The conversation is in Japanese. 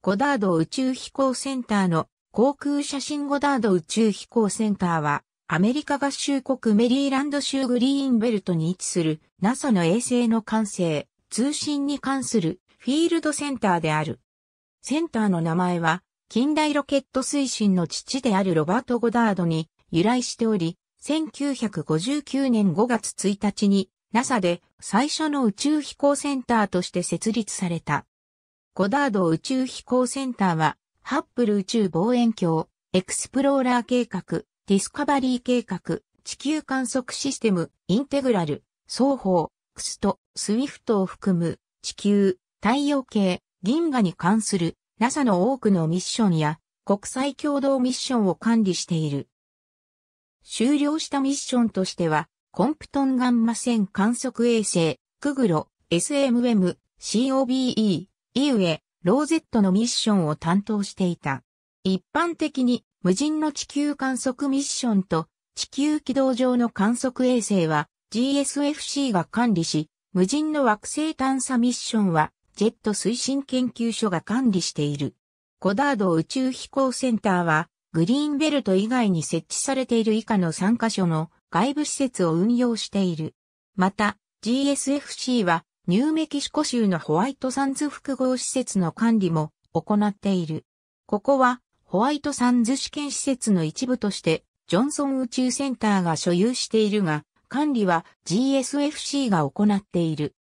ゴダード宇宙飛行センターの航空写真ゴダード宇宙飛行センターは、アメリカ合衆国メリーランド州グリーンベルトに位置する NASA の衛星の完成、通信に関するフィールドセンターである。センターの名前は、近代ロケット推進の父であるロバート・ゴダードに由来しており、1959年5月1日に NASA で最初の宇宙飛行センターとして設立された。ゴダード宇宙飛行センターは、ハッブル宇宙望遠鏡、エクスプローラー計画、ディスカバリー計画、地球観測システム、インテグラル、双方、クスト、スウィフトを含む、地球、太陽系、銀河に関する NASA の多くのミッションや国際共同ミッションを管理している。終了したミッションとしては、コンプトンガンマ線観測衛星、クグロ、SMM、COBE、い上、ローゼットのミッションを担当していた。一般的に無人の地球観測ミッションと地球軌道上の観測衛星は GSFC が管理し、無人の惑星探査ミッションはジェット推進研究所が管理している。コダード宇宙飛行センターはグリーンベルト以外に設置されている以下の3カ所の外部施設を運用している。また GSFC はニューメキシコ州のホワイトサンズ複合施設の管理も行っている。ここはホワイトサンズ試験施設の一部としてジョンソン宇宙センターが所有しているが、管理は GSFC が行っている。